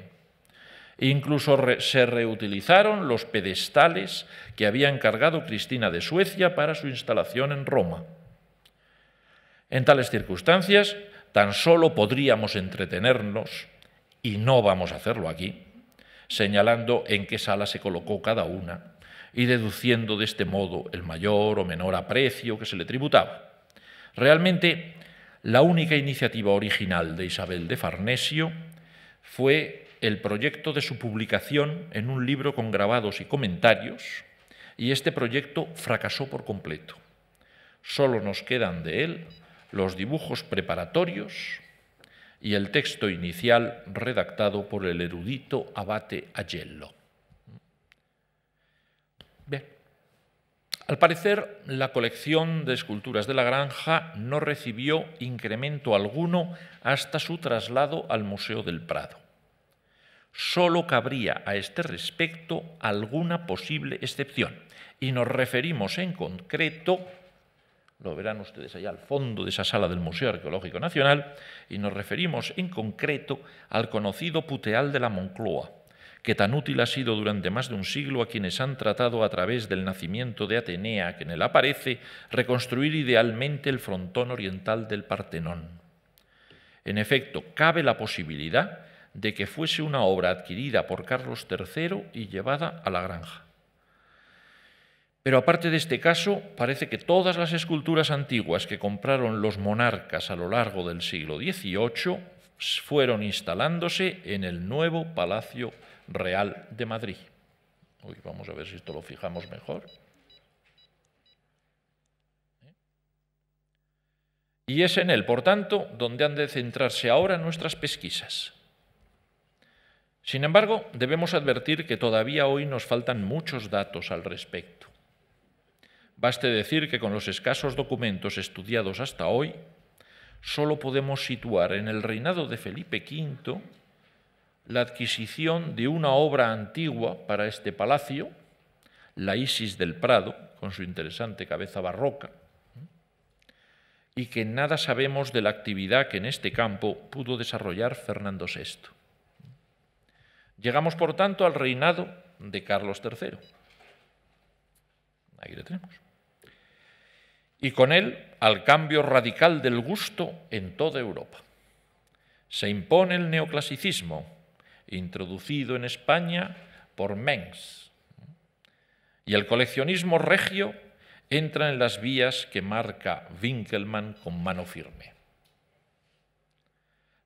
Speaker 1: Incluso se reutilizaron los pedestales que había encargado Cristina de Suecia para su instalación en Roma. En tales circunstancias, tan solo podríamos entretenernos, y no vamos a hacerlo aquí, señalando en qué sala se colocó cada una y deduciendo de este modo el mayor o menor aprecio que se le tributaba. Realmente, la única iniciativa original de Isabel de Farnesio fue el proyecto de su publicación en un libro con grabados y comentarios, y este proyecto fracasó por completo. Solo nos quedan de él los dibujos preparatorios y el texto inicial redactado por el erudito abate Ayello. Bien. Al parecer, la colección de esculturas de la granja no recibió incremento alguno hasta su traslado al Museo del Prado solo cabría a este respecto alguna posible excepción. Y nos referimos en concreto, lo verán ustedes allá al fondo de esa sala del Museo Arqueológico Nacional, y nos referimos en concreto al conocido puteal de la Moncloa, que tan útil ha sido durante más de un siglo a quienes han tratado a través del nacimiento de Atenea, que en él aparece, reconstruir idealmente el frontón oriental del Partenón. En efecto, cabe la posibilidad de que fuese una obra adquirida por Carlos III y llevada a la granja. Pero aparte de este caso, parece que todas las esculturas antiguas que compraron los monarcas a lo largo del siglo XVIII fueron instalándose en el nuevo Palacio Real de Madrid. Hoy vamos a ver si esto lo fijamos mejor. Y es en él, por tanto, donde han de centrarse ahora nuestras pesquisas. Sin embargo, debemos advertir que todavía hoy nos faltan muchos datos al respecto. Baste decir que con los escasos documentos estudiados hasta hoy, solo podemos situar en el reinado de Felipe V la adquisición de una obra antigua para este palacio, la Isis del Prado, con su interesante cabeza barroca, y que nada sabemos de la actividad que en este campo pudo desarrollar Fernando VI. Llegamos, por tanto, al reinado de Carlos III. Ahí lo tenemos. Y con él al cambio radical del gusto en toda Europa. Se impone el neoclasicismo, introducido en España por Mengs, y el coleccionismo regio entra en las vías que marca Winckelmann con mano firme.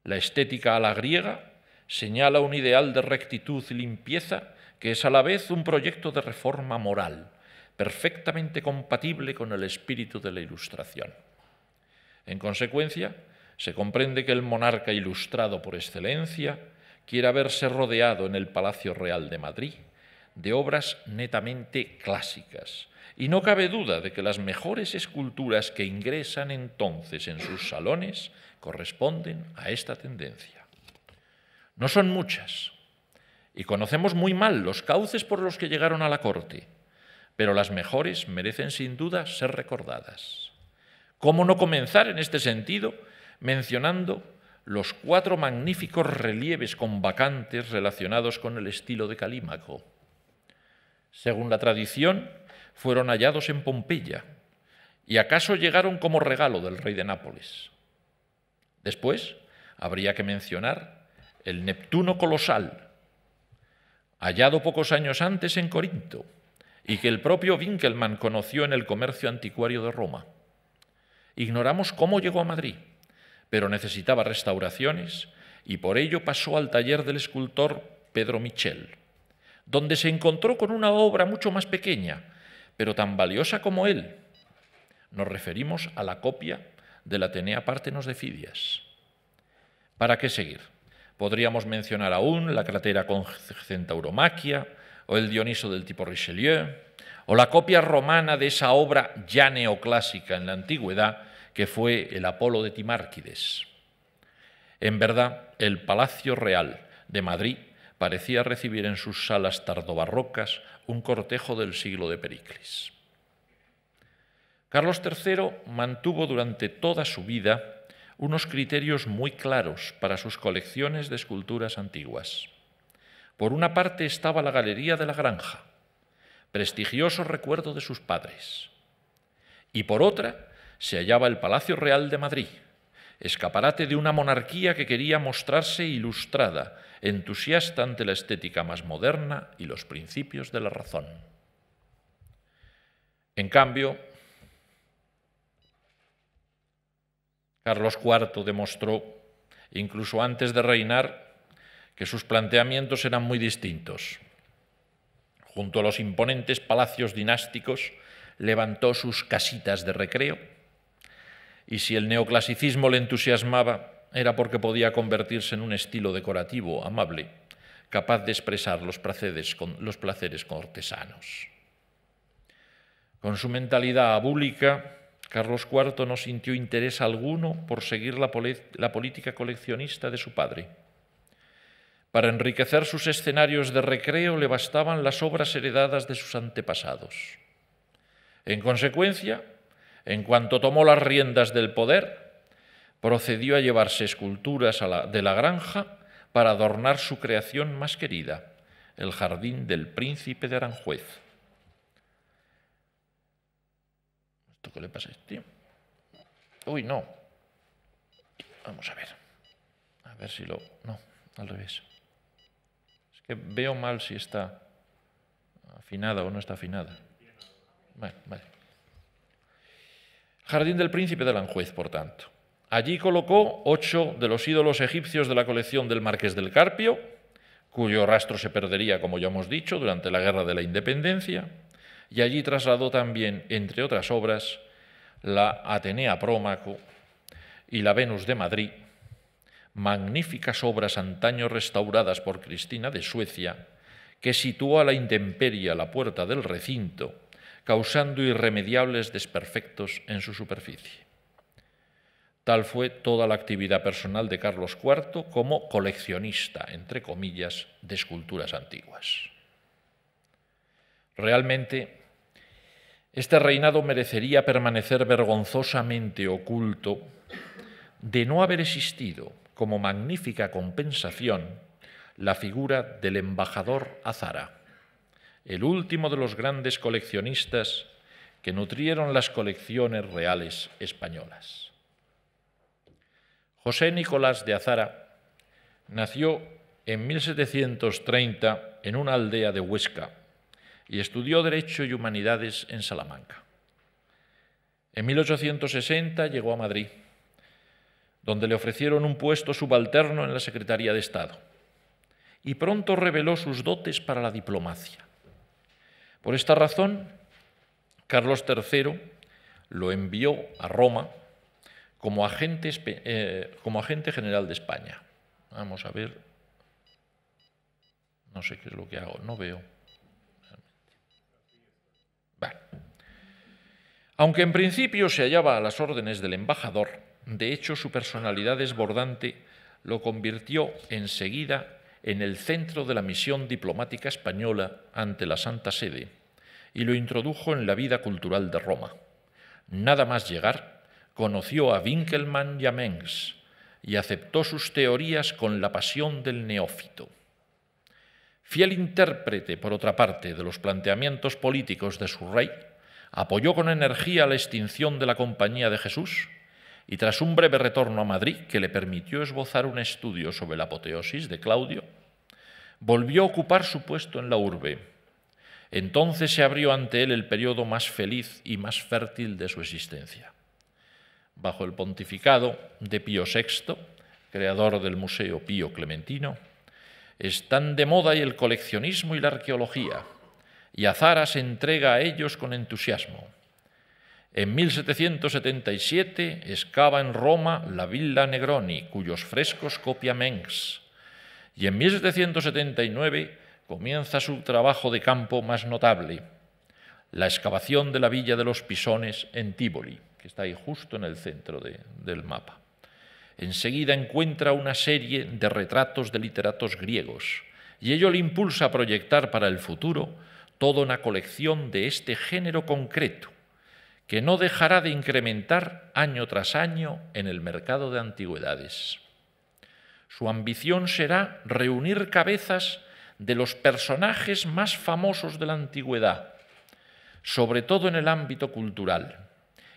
Speaker 1: La estética a la griega señala un ideal de rectitud y limpieza que es a la vez un proyecto de reforma moral, perfectamente compatible con el espíritu de la Ilustración. En consecuencia, se comprende que el monarca ilustrado por excelencia quiera verse rodeado en el Palacio Real de Madrid de obras netamente clásicas, y no cabe duda de que las mejores esculturas que ingresan entonces en sus salones corresponden a esta tendencia. No son muchas, y conocemos muy mal los cauces por los que llegaron a la corte, pero las mejores merecen sin duda ser recordadas. ¿Cómo no comenzar en este sentido mencionando los cuatro magníficos relieves con vacantes relacionados con el estilo de Calímaco? Según la tradición, fueron hallados en Pompeya y acaso llegaron como regalo del rey de Nápoles. Después, habría que mencionar el Neptuno colosal, hallado pocos años antes en Corinto y que el propio Winkelmann conoció en el comercio anticuario de Roma. Ignoramos cómo llegó a Madrid, pero necesitaba restauraciones y por ello pasó al taller del escultor Pedro Michel, donde se encontró con una obra mucho más pequeña, pero tan valiosa como él. Nos referimos a la copia de la Atenea Partenos de Fidias. ¿Para qué seguir? Podríamos mencionar aún la cratera con centauromaquia, o el Dioniso del tipo Richelieu, o la copia romana de esa obra ya neoclásica en la antigüedad que fue el Apolo de Timárquides. En verdad, el Palacio Real de Madrid parecía recibir en sus salas tardobarrocas un cortejo del siglo de Pericles. Carlos III mantuvo durante toda su vida unos criterios muy claros para sus colecciones de esculturas antiguas. Por una parte estaba la Galería de la Granja, prestigioso recuerdo de sus padres. Y por otra se hallaba el Palacio Real de Madrid, escaparate de una monarquía que quería mostrarse ilustrada, entusiasta ante la estética más moderna y los principios de la razón. En cambio, Carlos IV demostró, incluso antes de reinar, que sus planteamientos eran muy distintos. Junto a los imponentes palacios dinásticos, levantó sus casitas de recreo, y si el neoclasicismo le entusiasmaba, era porque podía convertirse en un estilo decorativo, amable, capaz de expresar los placeres, los placeres cortesanos. Con su mentalidad abúlica, Carlos IV no sintió interés alguno por seguir la, política coleccionista de su padre. Para enriquecer sus escenarios de recreo le bastaban las obras heredadas de sus antepasados. En consecuencia, en cuanto tomó las riendas del poder, procedió a llevarse esculturas de la granja para adornar su creación más querida, el jardín del príncipe de Aranjuez. qué le pasa a este? Uy, no. Vamos a ver. A ver si lo... No, al revés. Es que veo mal si está afinada o no está afinada. Jardín del Príncipe de Anjuez, por tanto. Allí colocó ocho de los ídolos egipcios de la colección del Marqués del Carpio, cuyo rastro se perdería, como ya hemos dicho, durante la Guerra de la Independencia y allí trasladó también, entre otras obras, la Atenea Prómaco y la Venus de Madrid, magníficas obras antaño restauradas por Cristina de Suecia, que situó a la intemperie a la puerta del recinto, causando irremediables desperfectos en su superficie. Tal fue toda la actividad personal de Carlos IV como coleccionista, entre comillas, de esculturas antiguas. Realmente este reinado merecería permanecer vergonzosamente oculto de no haber existido como magnífica compensación la figura del embajador Azara, el último de los grandes coleccionistas que nutrieron las colecciones reales españolas. José Nicolás de Azara nació en 1730 en una aldea de Huesca, y estudió Derecho y Humanidades en Salamanca. En 1860 llegó a Madrid, donde le ofrecieron un puesto subalterno en la Secretaría de Estado, y pronto reveló sus dotes para la diplomacia. Por esta razón, Carlos III lo envió a Roma como agente, eh, como agente general de España. Vamos a ver. No sé qué es lo que hago, no veo. Aunque en principio se hallaba a las órdenes del embajador, de hecho su personalidad desbordante lo convirtió enseguida en el centro de la misión diplomática española ante la Santa Sede y lo introdujo en la vida cultural de Roma. Nada más llegar, conoció a Winkelmann y a Mengs y aceptó sus teorías con la pasión del neófito. Fiel intérprete, por otra parte, de los planteamientos políticos de su rey, apoyó con energía la extinción de la Compañía de Jesús y tras un breve retorno a Madrid que le permitió esbozar un estudio sobre la apoteosis de Claudio, volvió a ocupar su puesto en la urbe. Entonces se abrió ante él el periodo más feliz y más fértil de su existencia. Bajo el pontificado de Pío VI, creador del Museo Pío Clementino, están de moda y el coleccionismo y la arqueología, y Azara se entrega a ellos con entusiasmo. En 1777 excava en Roma la Villa Negroni, cuyos frescos copia Mengs, y en 1779 comienza su trabajo de campo más notable, la excavación de la Villa de los Pisones en Tívoli, que está ahí justo en el centro del mapa enseguida encuentra una serie de retratos de literatos griegos, y ello le impulsa a proyectar para el futuro toda una colección de este género concreto, que no dejará de incrementar año tras año en el mercado de antigüedades. Su ambición será reunir cabezas de los personajes más famosos de la antigüedad, sobre todo en el ámbito cultural,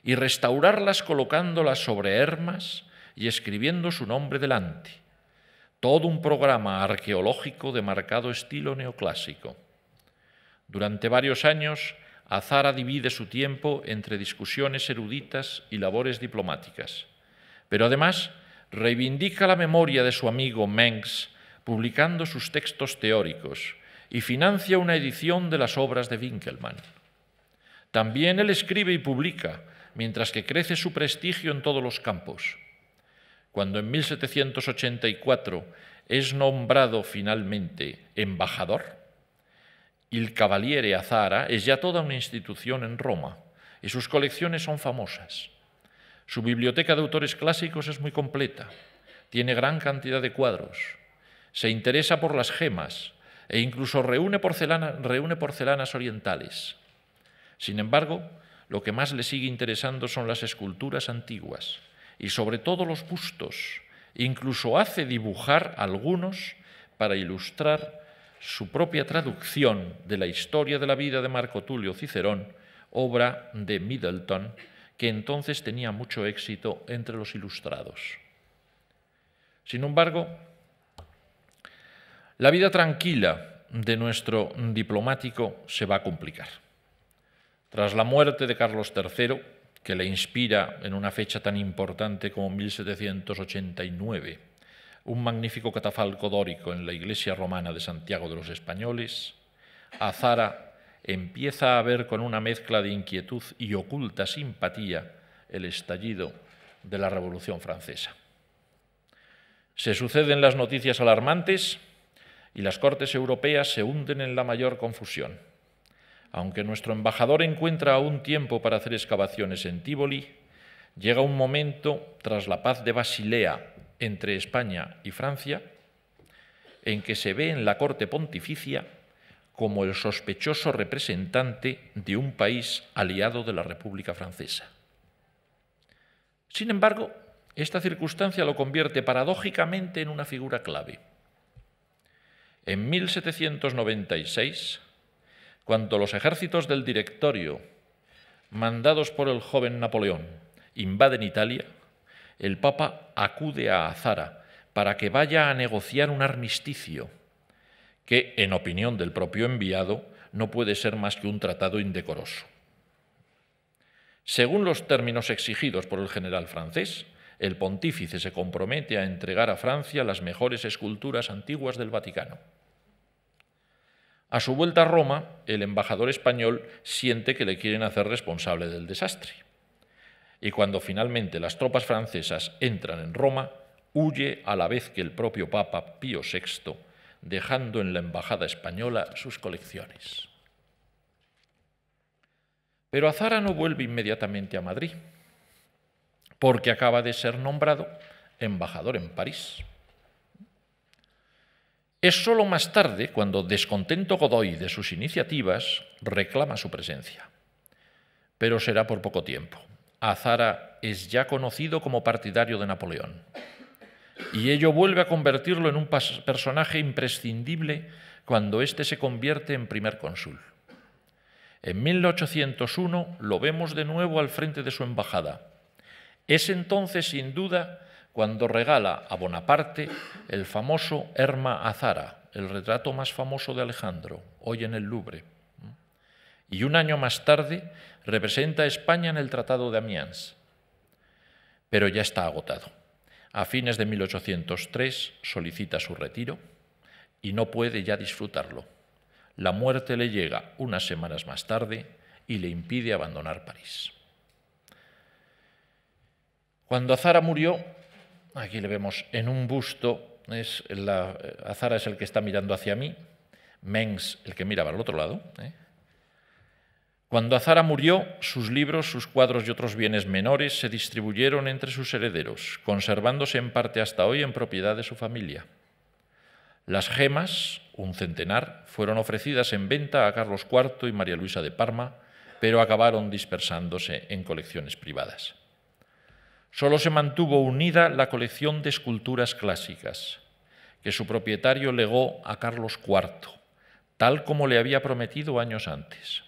Speaker 1: y restaurarlas colocándolas sobre hermas, y escribiendo su nombre delante. Todo un programa arqueológico de marcado estilo neoclásico. Durante varios años, Azara divide su tiempo entre discusiones eruditas y labores diplomáticas. Pero además, reivindica la memoria de su amigo Mengs, publicando sus textos teóricos, y financia una edición de las obras de Winkelmann. También él escribe y publica, mientras que crece su prestigio en todos los campos cuando en 1784 es nombrado finalmente embajador, Il Cavaliere Azara Zara es ya toda una institución en Roma y sus colecciones son famosas. Su biblioteca de autores clásicos es muy completa, tiene gran cantidad de cuadros, se interesa por las gemas e incluso reúne, reúne porcelanas orientales. Sin embargo, lo que más le sigue interesando son las esculturas antiguas, y sobre todo los bustos, Incluso hace dibujar algunos para ilustrar su propia traducción de la historia de la vida de Marco Tulio Cicerón, obra de Middleton, que entonces tenía mucho éxito entre los ilustrados. Sin embargo, la vida tranquila de nuestro diplomático se va a complicar. Tras la muerte de Carlos III, que le inspira en una fecha tan importante como 1789, un magnífico catafalco dórico en la iglesia romana de Santiago de los Españoles, Azara empieza a ver con una mezcla de inquietud y oculta simpatía el estallido de la Revolución Francesa. Se suceden las noticias alarmantes y las Cortes europeas se hunden en la mayor confusión. Aunque nuestro embajador encuentra aún tiempo para hacer excavaciones en Tívoli, llega un momento tras la paz de Basilea entre España y Francia en que se ve en la corte pontificia como el sospechoso representante de un país aliado de la República Francesa. Sin embargo, esta circunstancia lo convierte paradójicamente en una figura clave. En 1796, cuando los ejércitos del directorio, mandados por el joven Napoleón, invaden Italia, el Papa acude a Azara para que vaya a negociar un armisticio, que, en opinión del propio enviado, no puede ser más que un tratado indecoroso. Según los términos exigidos por el general francés, el pontífice se compromete a entregar a Francia las mejores esculturas antiguas del Vaticano. A su vuelta a Roma, el embajador español siente que le quieren hacer responsable del desastre. Y cuando finalmente las tropas francesas entran en Roma, huye a la vez que el propio Papa Pío VI, dejando en la embajada española sus colecciones. Pero Azara no vuelve inmediatamente a Madrid, porque acaba de ser nombrado embajador en París es solo más tarde cuando, descontento Godoy de sus iniciativas, reclama su presencia. Pero será por poco tiempo. Azara es ya conocido como partidario de Napoleón. Y ello vuelve a convertirlo en un personaje imprescindible cuando éste se convierte en primer cónsul. En 1801 lo vemos de nuevo al frente de su embajada. Es entonces, sin duda, cuando regala a Bonaparte el famoso Herma Azara, el retrato más famoso de Alejandro, hoy en el Louvre. Y un año más tarde representa a España en el Tratado de Amiens. Pero ya está agotado. A fines de 1803 solicita su retiro y no puede ya disfrutarlo. La muerte le llega unas semanas más tarde y le impide abandonar París. Cuando Azara murió, Aquí le vemos en un busto, es la, eh, Azara es el que está mirando hacia mí, Mengs el que miraba al otro lado. ¿eh? Cuando Azara murió, sus libros, sus cuadros y otros bienes menores se distribuyeron entre sus herederos, conservándose en parte hasta hoy en propiedad de su familia. Las gemas, un centenar, fueron ofrecidas en venta a Carlos IV y María Luisa de Parma, pero acabaron dispersándose en colecciones privadas. Solo se mantuvo unida la colección de esculturas clásicas, que su propietario legó a Carlos IV, tal como le había prometido años antes.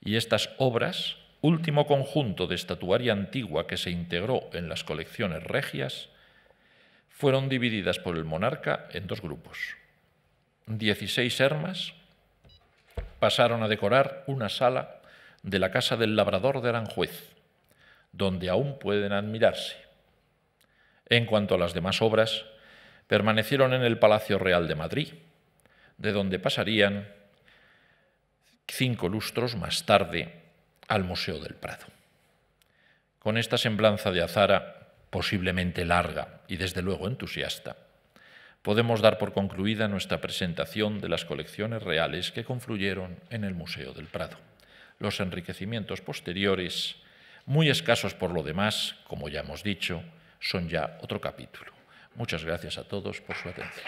Speaker 1: Y estas obras, último conjunto de estatuaria antigua que se integró en las colecciones regias, fueron divididas por el monarca en dos grupos. Dieciséis hermas pasaron a decorar una sala de la Casa del Labrador de Aranjuez, donde aún pueden admirarse. En cuanto a las demás obras, permanecieron en el Palacio Real de Madrid, de donde pasarían cinco lustros más tarde al Museo del Prado. Con esta semblanza de azara, posiblemente larga y desde luego entusiasta, podemos dar por concluida nuestra presentación de las colecciones reales que confluyeron en el Museo del Prado. Los enriquecimientos posteriores muy escasos por lo demás, como ya hemos dicho, son ya otro capítulo. Muchas gracias a todos por su atención.